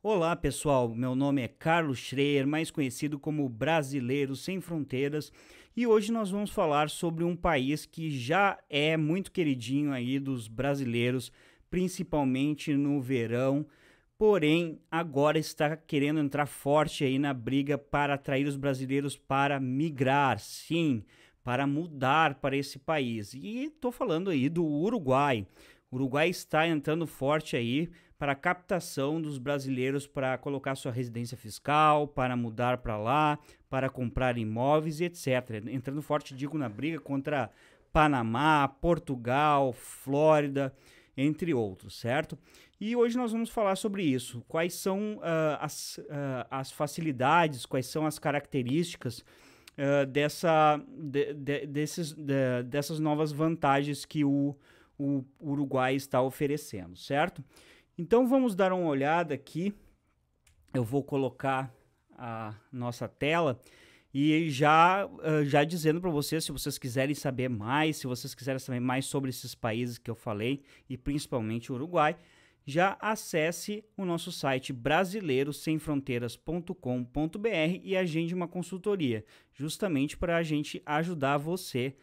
Olá pessoal, meu nome é Carlos Schreier, mais conhecido como Brasileiro Sem Fronteiras, e hoje nós vamos falar sobre um país que já é muito queridinho aí dos brasileiros, principalmente no verão, porém agora está querendo entrar forte aí na briga para atrair os brasileiros para migrar, sim, para mudar para esse país. E estou falando aí do Uruguai. O Uruguai está entrando forte aí para a captação dos brasileiros para colocar sua residência fiscal, para mudar para lá, para comprar imóveis e etc. Entrando forte, digo, na briga contra Panamá, Portugal, Flórida, entre outros, certo? E hoje nós vamos falar sobre isso. Quais são uh, as, uh, as facilidades, quais são as características uh, dessa, de, de, desses, de, dessas novas vantagens que o, o Uruguai está oferecendo, certo? Então vamos dar uma olhada aqui. Eu vou colocar a nossa tela e já, ah, já dizendo para vocês, se vocês quiserem saber mais, se vocês quiserem saber mais sobre esses países que eu falei e principalmente o Uruguai, já acesse o nosso site brasileirosemfronteiras.com.br e agende uma consultoria, justamente para a gente ajudar você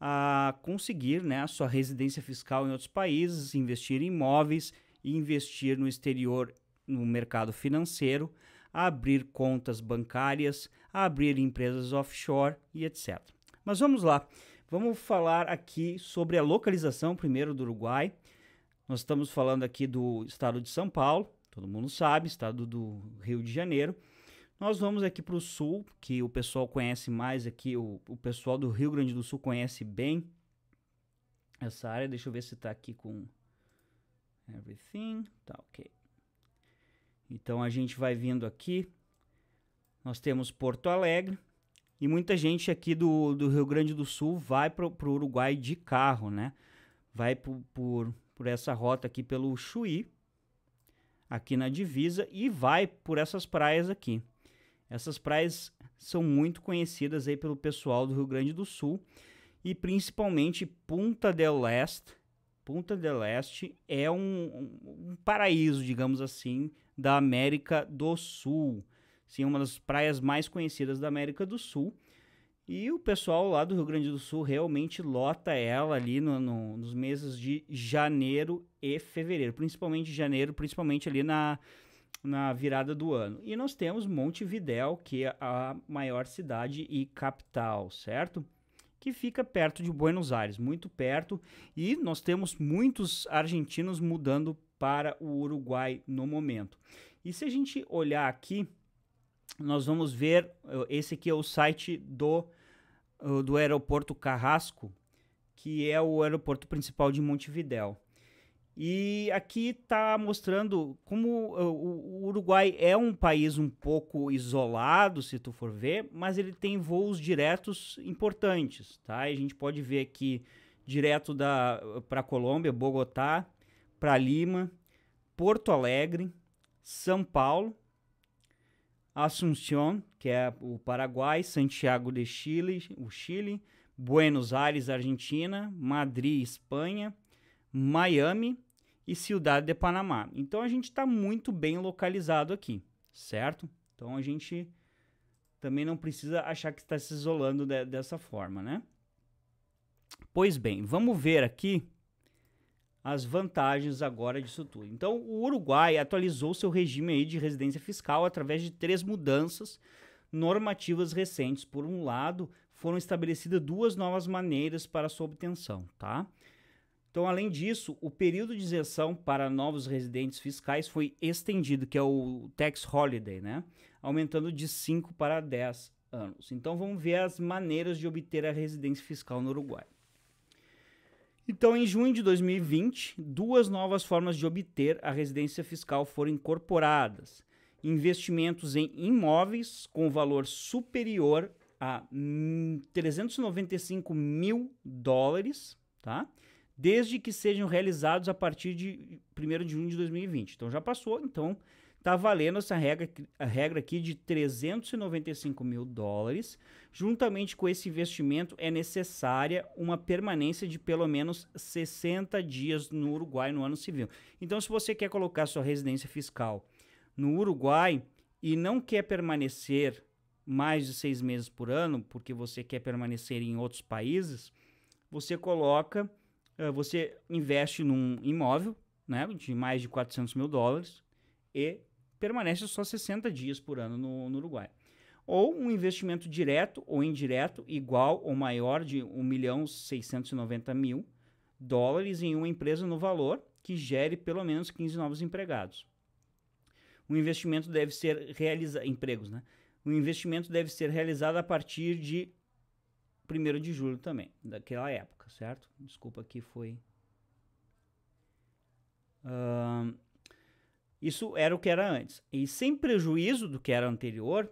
a conseguir né, a sua residência fiscal em outros países, investir em imóveis e investir no exterior no mercado financeiro, abrir contas bancárias, abrir empresas offshore e etc. Mas vamos lá, vamos falar aqui sobre a localização primeiro do Uruguai. Nós estamos falando aqui do estado de São Paulo, todo mundo sabe, estado do Rio de Janeiro. Nós vamos aqui para o sul, que o pessoal conhece mais aqui, o, o pessoal do Rio Grande do Sul conhece bem essa área. Deixa eu ver se está aqui com né? Everything. Tá ok. Então a gente vai vindo aqui. Nós temos Porto Alegre. E muita gente aqui do, do Rio Grande do Sul vai para o Uruguai de carro, né? Vai por, por, por essa rota aqui pelo Chuí, aqui na divisa, e vai por essas praias aqui. Essas praias são muito conhecidas aí pelo pessoal do Rio Grande do Sul e principalmente Punta del Este Punta del Este é um, um, paraíso, digamos assim, da América do Sul. Sim, é uma das praias mais conhecidas da América do Sul. E o pessoal lá do Rio Grande do Sul realmente lota ela ali no, no, nos meses de janeiro e fevereiro, principalmente janeiro, principalmente ali na, na virada do ano. E nós temos Montevidéu, que é a maior cidade e capital, certo? que fica perto de Buenos Aires, muito perto, e nós temos muitos argentinos mudando para o Uruguai no momento. E se a gente olhar aqui, nós vamos ver, eh, esse aqui é o site do, eh, do aeroporto Carrasco, que é o aeroporto principal de Montevideo. E aqui está mostrando como uh, o Uruguai é um país um pouco isolado, se tu for ver, mas ele tem voos diretos importantes, tá? a gente pode ver aqui direto da uh, para Colômbia, Bogotá, para Lima, Porto Alegre, São Paulo, Assunção, que é o Paraguai, Santiago de Chile, o Chile, Buenos Aires, Argentina, Madrid, Espanha, Miami e Cidade de Panamá. Então a gente está muito bem localizado aqui, certo? Então a gente também não precisa achar que está se isolando de, dessa forma, né? Pois bem, vamos ver aqui as vantagens agora disso tudo. Então, o Uruguai atualizou seu regime aí de residência fiscal através de três mudanças normativas recentes. Por um lado, foram estabelecidas duas novas maneiras para sua obtenção, tá? Então, além disso, o período de isenção para novos residentes fiscais foi estendido, que é o tax holiday, né? Aumentando de 5 para 10 anos. Então, vamos ver as maneiras de obter a residência fiscal no Uruguai. Então, em junho de 2020, duas novas formas de obter a residência fiscal foram incorporadas: investimentos em imóveis com valor superior a 395 mil dólares, tá? desde que sejam realizados a partir de 1 de junho de 2020. Então já passou, então está valendo essa regra, a regra aqui de 395 mil dólares. Juntamente com esse investimento, é necessária uma permanência de pelo menos 60 dias no Uruguai no ano civil. Então, se você quer colocar sua residência fiscal no Uruguai e não quer permanecer mais de seis meses por ano, porque você quer permanecer em outros países, você coloca eh, você investe num imóvel né, de mais de 400 mil dólares e permanece só 60 dias por ano no, no Uruguai. Ou um investimento direto ou indireto igual ou maior de 1 milhão 690 mil dólares em uma empresa no valor que gere pelo menos 15 novos empregados. O investimento deve ser realizado empregos, né? O investimento deve ser realizado a partir de 1 de julho também, daquela época, certo? Desculpa que foi. Uh, isso era o que era antes. E sem prejuízo do que era anterior,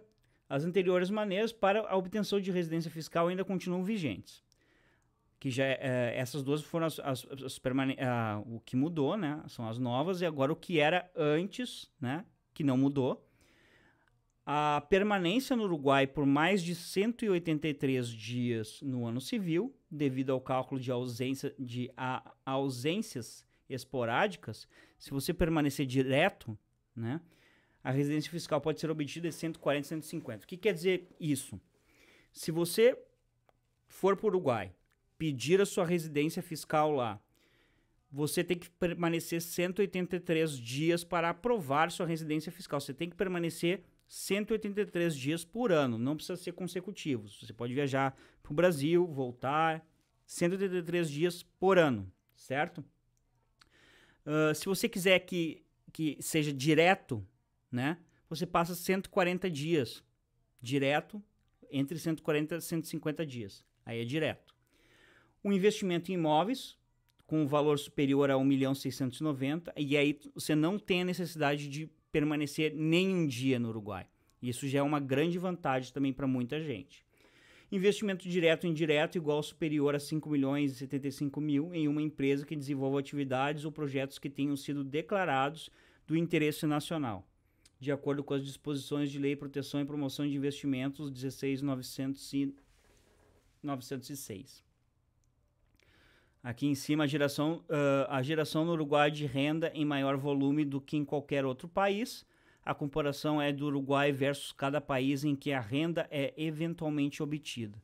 as anteriores maneiras para a obtenção de residência fiscal ainda continuam vigentes. Que já é, essas duas foram as, as, as o que mudou, né? São as novas e agora o que era antes, né? Que não mudou a permanência no Uruguai por mais de 183 dias no ano civil, devido ao cálculo de, ausência, de a, ausências esporádicas, se você permanecer direto, né, a residência fiscal pode ser obtida de 140 a 150. O que quer dizer isso? Se você for para o Uruguai, pedir a sua residência fiscal lá, você tem que permanecer 183 dias para aprovar sua residência fiscal. Você tem que permanecer 183 dias por ano, não precisa ser consecutivos. Você pode viajar para o Brasil, voltar, 183 dias por ano, certo? Uh, se você quiser que, que seja direto, né, você passa 140 dias direto, entre 140 e 150 dias. Aí é direto. O investimento em imóveis, com um valor superior a 1 milhão 690, e aí você não tem a necessidade de permanecer nem um dia no Uruguai. Isso já é uma grande vantagem também para muita gente. Investimento direto e indireto igual ou superior a 5 milhões e 75 mil em uma empresa que desenvolva atividades ou projetos que tenham sido declarados do interesse nacional, de acordo com as disposições de Lei Proteção e Promoção de Investimentos 16906. Aqui em cima, a geração, uh, a geração no Uruguai de renda em maior volume do que em qualquer outro país. A comparação é do Uruguai versus cada país em que a renda é eventualmente obtida.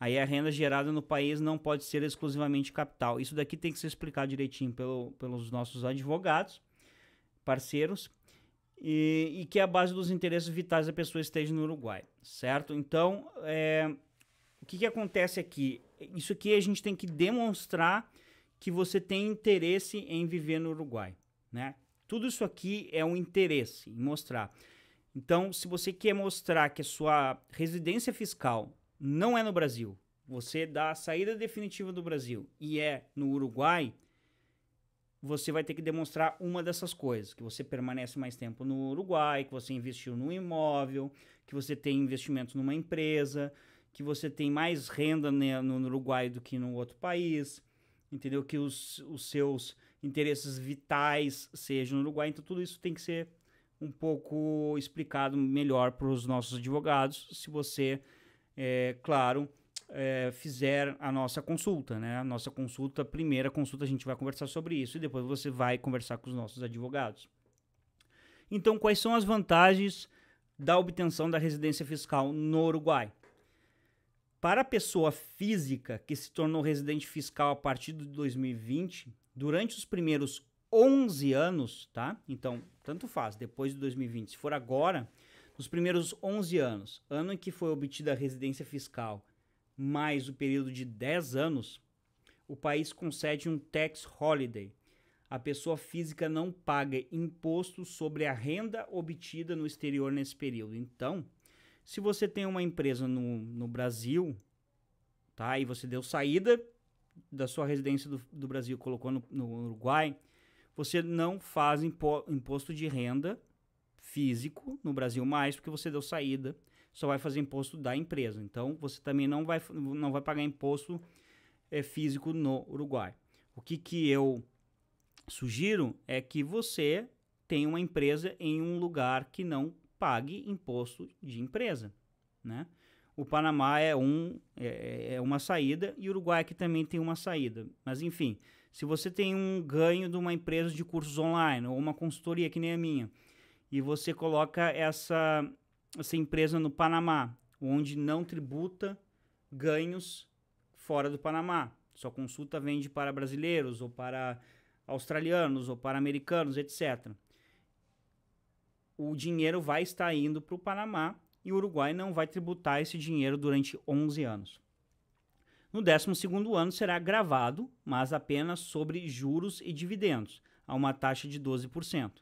Aí a renda gerada no país não pode ser exclusivamente capital. Isso daqui tem que ser explicado direitinho pelo, pelos nossos advogados, parceiros, e, e, que é a base dos interesses vitais da pessoa esteja no Uruguai, certo? Então, é, o que, que acontece aqui? isso aqui a gente tem que demonstrar que você tem interesse em viver no Uruguai, né? Tudo isso aqui é um interesse em mostrar. Então, se você quer mostrar que a sua residência fiscal não é no Brasil, você dá a saída definitiva do Brasil e é no Uruguai, você vai ter que demonstrar uma dessas coisas, que você permanece mais tempo no Uruguai, que você investiu no imóvel, que você tem investimento numa empresa, que você tem mais renda no Uruguai do que no outro país, entendeu? Que os, os seus interesses vitais sejam no Uruguai. Então, tudo isso tem que ser um pouco explicado melhor para os nossos advogados, se você, é, claro, é, fizer a nossa consulta, né? A nossa consulta, primeira consulta, a gente vai conversar sobre isso e depois você vai conversar com os nossos advogados. Então, quais são as vantagens da obtenção da residência fiscal no Uruguai? Para a pessoa física que se tornou residente fiscal a partir de 2020, durante os primeiros 11 anos, tá? Então, tanto faz, depois de 2020, se for agora, nos primeiros 11 anos, ano em que foi obtida a residência fiscal, mais o período de 10 anos, o país concede um tax holiday. A pessoa física não paga imposto sobre a renda obtida no exterior nesse período. Então, se você tem uma empresa no, no Brasil, tá? E você deu saída da sua residência do, do Brasil, colocou no, no, Uruguai, você não faz impo, imposto de renda físico no Brasil mais, porque você deu saída, só vai fazer imposto da empresa. Então, você também não vai, não vai pagar imposto é, físico no Uruguai. O que, que eu sugiro é que você tenha uma empresa em um lugar que não pague imposto de empresa, né? O Panamá é, um, é, é uma saída e o Uruguai que também tem uma saída. Mas enfim, se você tem um ganho de uma empresa de cursos online ou uma consultoria que nem a minha e você coloca essa, essa empresa no Panamá, onde não tributa ganhos fora do Panamá. Sua consulta vende para brasileiros ou para australianos ou para americanos, etc o dinheiro vai estar indo para o Panamá e o Uruguai não vai tributar esse dinheiro durante 11 anos. No 12 ano será gravado, mas apenas sobre juros e dividendos, a uma taxa de 12%.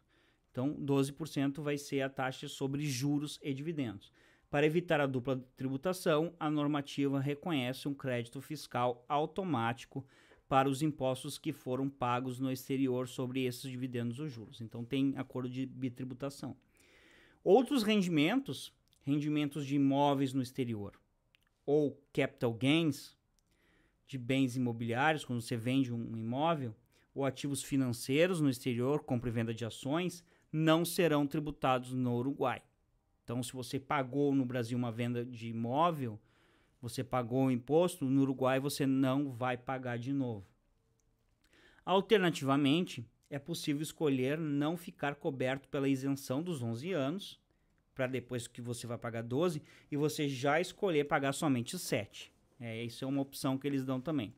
Então, 12% vai ser a taxa sobre juros e dividendos. Para evitar a dupla tributação, a normativa reconhece um crédito fiscal automático para os impostos que foram pagos no exterior sobre esses dividendos ou juros. Então, tem acordo de bitributação. Outros rendimentos, rendimentos de imóveis no exterior ou capital gains de bens imobiliários, quando você vende um imóvel, ou ativos financeiros no exterior, compra e venda de ações, não serão tributados no Uruguai. Então, se você pagou no Brasil uma venda de imóvel, você pagou o imposto, no Uruguai você não vai pagar de novo. Alternativamente, é possível escolher não ficar coberto pela isenção dos 11 anos, para depois que você vai pagar 12, e você já escolher pagar somente 7. É, isso é uma opção que eles dão também.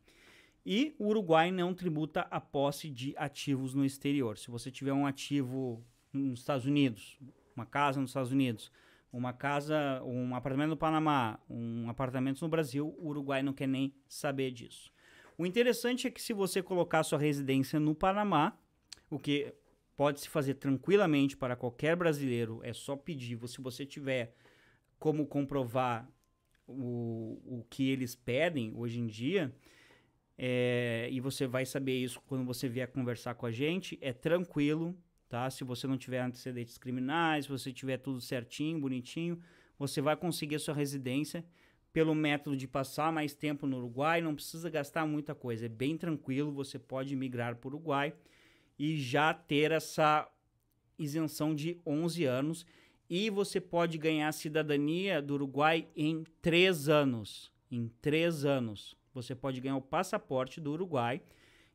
E o Uruguai não tributa a posse de ativos no exterior. Se você tiver um ativo nos Estados Unidos, uma casa nos Estados Unidos, uma casa, um apartamento no Panamá, um apartamento no Brasil, o Uruguai não quer nem saber disso. O interessante é que se você colocar sua residência no Panamá, o que pode se fazer tranquilamente para qualquer brasileiro é só pedir. Se você tiver como comprovar o, o que eles pedem hoje em dia, é, e você vai saber isso quando você vier conversar com a gente, é tranquilo, tá? Se você não tiver antecedentes criminais, se você tiver tudo certinho, bonitinho, você vai conseguir a sua residência pelo método de passar mais tempo no Uruguai, não precisa gastar muita coisa, é bem tranquilo, você pode migrar para o Uruguai e já ter essa isenção de 11 anos. E você pode ganhar a cidadania do Uruguai em 3 anos. Em 3 anos. Você pode ganhar o passaporte do Uruguai.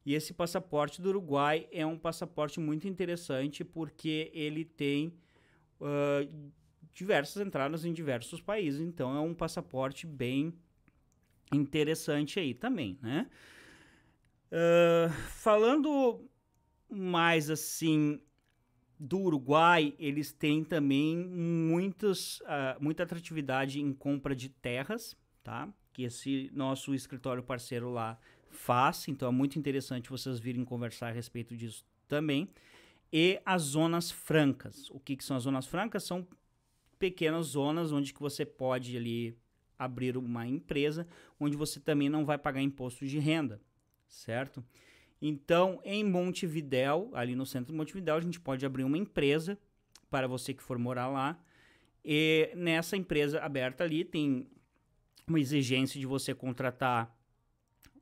E esse passaporte do Uruguai é um passaporte muito interessante porque ele tem uh, diversas entradas em diversos países. Então é um passaporte bem interessante aí também, né? Uh, falando mas, assim, do Uruguai, eles têm também muitos, uh, muita atratividade em compra de terras, tá? Que esse nosso escritório parceiro lá faz, então é muito interessante vocês virem conversar a respeito disso também. E as zonas francas. O que, que são as zonas francas? São pequenas zonas onde que você pode ali abrir uma empresa, onde você também não vai pagar imposto de renda, certo? Certo? Então, em Montevidéu, ali no centro de Montevidéu, a gente pode abrir uma empresa para você que for morar lá. E nessa empresa aberta ali tem uma exigência de você contratar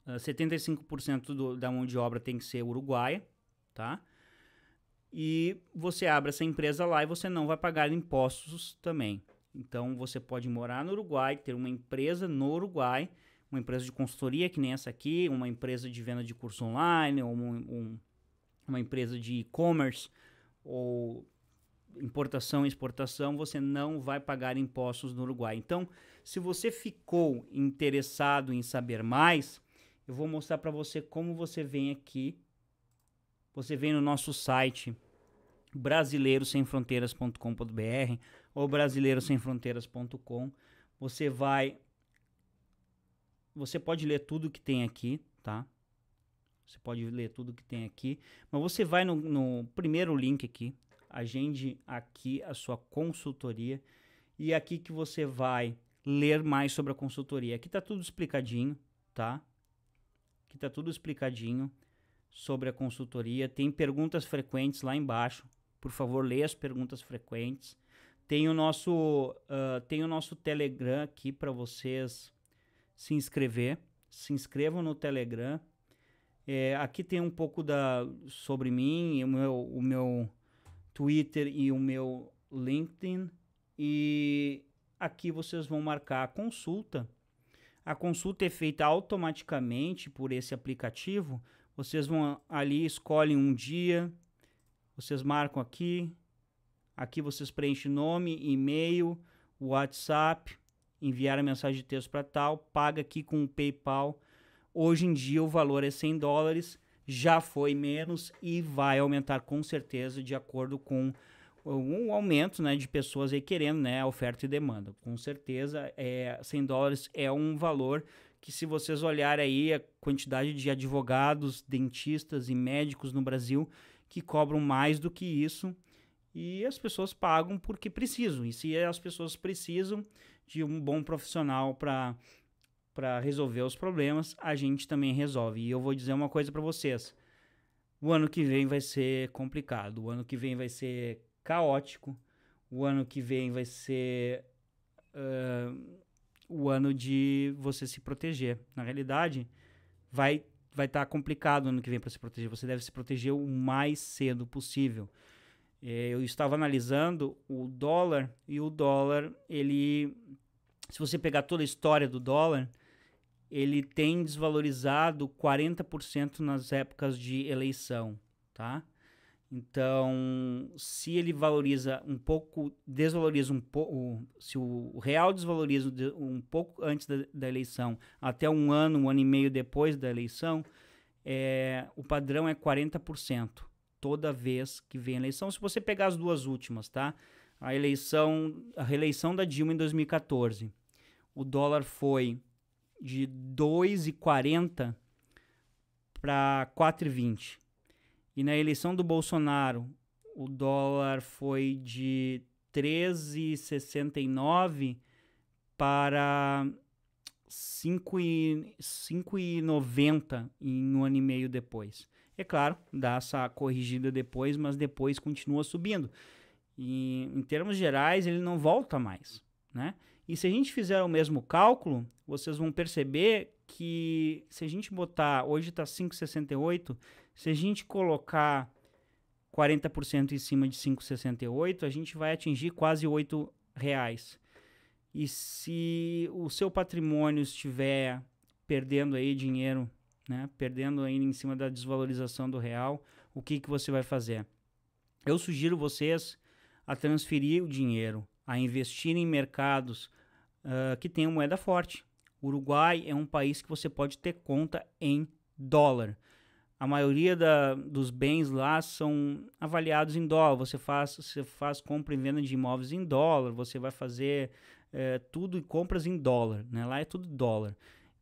uh, ah, 75% do, da mão de obra tem que ser uruguaia, tá? E você abre essa empresa lá e você não vai pagar impostos também. Então você pode morar no Uruguai, ter uma empresa no Uruguai uma empresa de consultoria que nem essa aqui, uma empresa de venda de curso online, ou um, um, uma empresa de e-commerce, ou importação e exportação, você não vai pagar impostos no Uruguai. Então, se você ficou interessado em saber mais, eu vou mostrar para você como você vem aqui. Você vem no nosso site brasileirosemfronteiras.com.br ou brasileirosemfronteiras.com. Você vai você pode ler tudo que tem aqui, tá? Você pode ler tudo que tem aqui, mas você vai no, no primeiro link aqui, agende aqui a sua consultoria e é aqui que você vai ler mais sobre a consultoria. Aqui tá tudo explicadinho, tá? Aqui tá tudo explicadinho sobre a consultoria. Tem perguntas frequentes lá embaixo. Por favor, leia as perguntas frequentes. Tem o nosso, uh, tem o nosso Telegram aqui para vocês se inscrever. Se inscrevam no Telegram. É, aqui tem um pouco da sobre mim, o meu, o meu Twitter e o meu LinkedIn. E aqui vocês vão marcar a consulta. A consulta é feita automaticamente por esse aplicativo. Vocês vão ali, escolhem um dia, vocês marcam aqui. Aqui vocês preenchem nome, e-mail, WhatsApp, enviar a mensagem de texto para tal, paga aqui com o PayPal. Hoje em dia o valor é 100 dólares, já foi menos e vai aumentar com certeza de acordo com um aumento né, de pessoas aí querendo né, oferta e demanda. Com certeza, é, 100 dólares é um valor que se vocês olharem aí a quantidade de advogados, dentistas e médicos no Brasil que cobram mais do que isso, e as pessoas pagam porque precisam. E se as pessoas precisam, de um bom profissional para para resolver os problemas, a gente também resolve. E eu vou dizer uma coisa para vocês. O ano que vem vai ser complicado, o ano que vem vai ser caótico, o ano que vem vai ser uh, o ano de você se proteger. Na realidade, vai vai estar tá complicado o ano que vem para se proteger. Você deve se proteger o mais cedo possível. É, eu estava analisando o dólar e o dólar, ele, se você pegar toda a história do dólar, ele tem desvalorizado 40% nas épocas de eleição, tá? Então, se ele valoriza um pouco, desvaloriza um pouco, se o real desvaloriza um pouco antes da, da, eleição, até um ano, um ano e meio depois da eleição, é, o padrão é 40% toda vez que vem a eleição. Se você pegar as duas últimas, tá? A eleição, a reeleição da Dilma em 2014, o dólar foi de 2,40 para 4,20. E na eleição do Bolsonaro, o dólar foi de 13,69 para 5,90 em um ano e meio depois. É claro, dá essa corrigida depois, mas depois continua subindo. E em termos gerais, ele não volta mais, né? E se a gente fizer o mesmo cálculo, vocês vão perceber que se a gente botar, hoje está 5,68, se a gente colocar 40% em cima de 5,68, a gente vai atingir quase 8 reais. E se o seu patrimônio estiver perdendo aí dinheiro né? Perdendo ainda em cima da desvalorização do real, o que, que você vai fazer? Eu sugiro vocês a transferir o dinheiro, a investir em mercados uh, que tenham moeda forte. Uruguai é um país que você pode ter conta em dólar. A maioria da, dos bens lá são avaliados em dólar. Você faz, você faz compra e venda de imóveis em dólar, você vai fazer é, tudo e compras em dólar. Né? Lá é tudo dólar.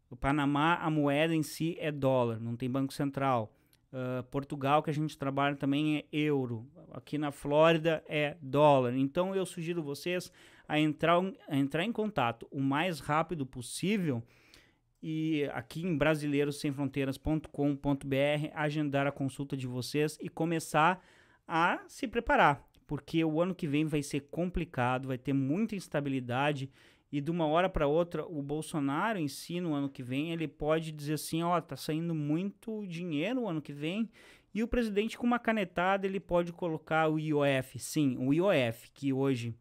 O Panamá, a moeda em si é dólar, não tem banco central. Uh, Portugal, que a gente trabalha também, é euro. Aqui na Flórida é dólar. Então eu sugiro vocês a entrar, a entrar em contato o mais rápido possível e aqui em brasileirossemfronteiras.com.br agendar a consulta de vocês e começar a se preparar, porque o ano que vem vai ser complicado, vai ter muita instabilidade e de uma hora para outra o Bolsonaro em si no ano que vem ele pode dizer assim ó oh, tá saindo muito dinheiro o ano que vem e o presidente com uma canetada ele pode colocar o IOF sim o IOF que hoje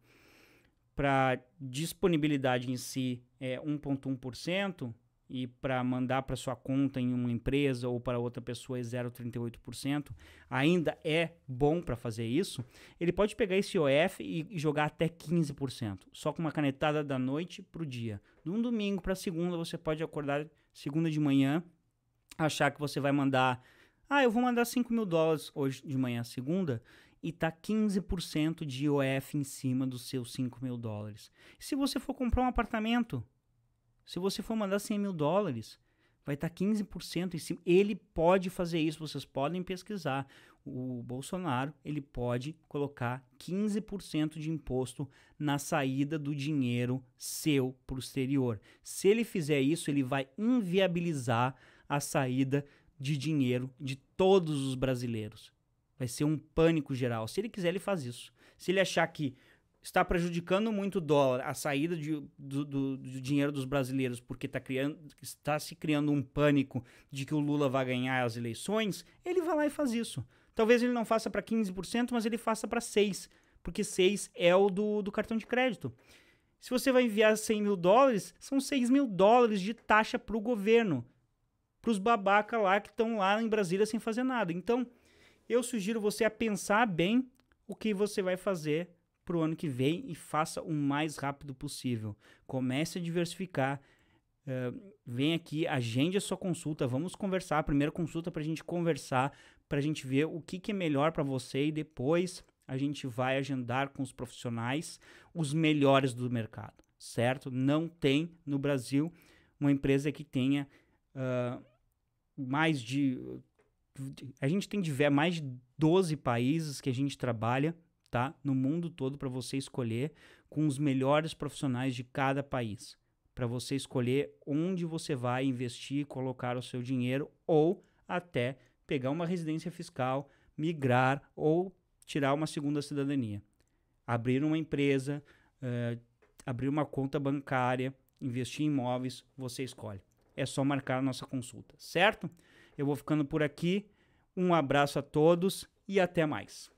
para disponibilidade em si é 1.1% e para mandar para sua conta em uma empresa ou para outra pessoa é 0,38%, ainda é bom para fazer isso, ele pode pegar esse IOF e, jogar até 15%, só com uma canetada da noite para o dia. De um domingo para segunda, você pode acordar segunda de manhã, achar que você vai mandar, ah, eu vou mandar 5 mil dólares hoje de manhã, segunda, e tá 15% de IOF em cima dos seus 5 mil dólares. se você for comprar um apartamento, se você for mandar 100 mil dólares, vai estar tá 15% em cima. Ele pode fazer isso, vocês podem pesquisar. O Bolsonaro, ele pode colocar 15% de imposto na saída do dinheiro seu para o exterior. Se ele fizer isso, ele vai inviabilizar a saída de dinheiro de todos os brasileiros. Vai ser um pânico geral. Se ele quiser, ele faz isso. Se ele achar que está prejudicando muito o dólar, a saída de, do, do, do, dinheiro dos brasileiros, porque tá criando, está se criando um pânico de que o Lula vai ganhar as eleições, ele vai lá e faz isso. Talvez ele não faça para 15%, mas ele faça para 6%, porque 6% é o do, do cartão de crédito. Se você vai enviar 100 mil dólares, são 6 mil dólares de taxa para o governo, para os babacas lá que estão lá em Brasília sem fazer nada. Então, eu sugiro você a pensar bem o que você vai fazer para o ano que vem e faça o mais rápido possível. Comece a diversificar. Uh, vem aqui, agende a sua consulta, vamos conversar. A primeira consulta para a gente conversar, para a gente ver o que, que é melhor para você e depois a gente vai agendar com os profissionais, os melhores do mercado, certo? Não tem no Brasil uma empresa que tenha uh, mais de. A gente tem de ver mais de 12 países que a gente trabalha tá? No mundo todo para você escolher com os melhores profissionais de cada país, para você escolher onde você vai investir, colocar o seu dinheiro ou até pegar uma residência fiscal, migrar ou tirar uma segunda cidadania, abrir uma empresa, uh, abrir uma conta bancária, investir em imóveis, você escolhe. É só marcar a nossa consulta, certo? Eu vou ficando por aqui. Um abraço a todos e até mais.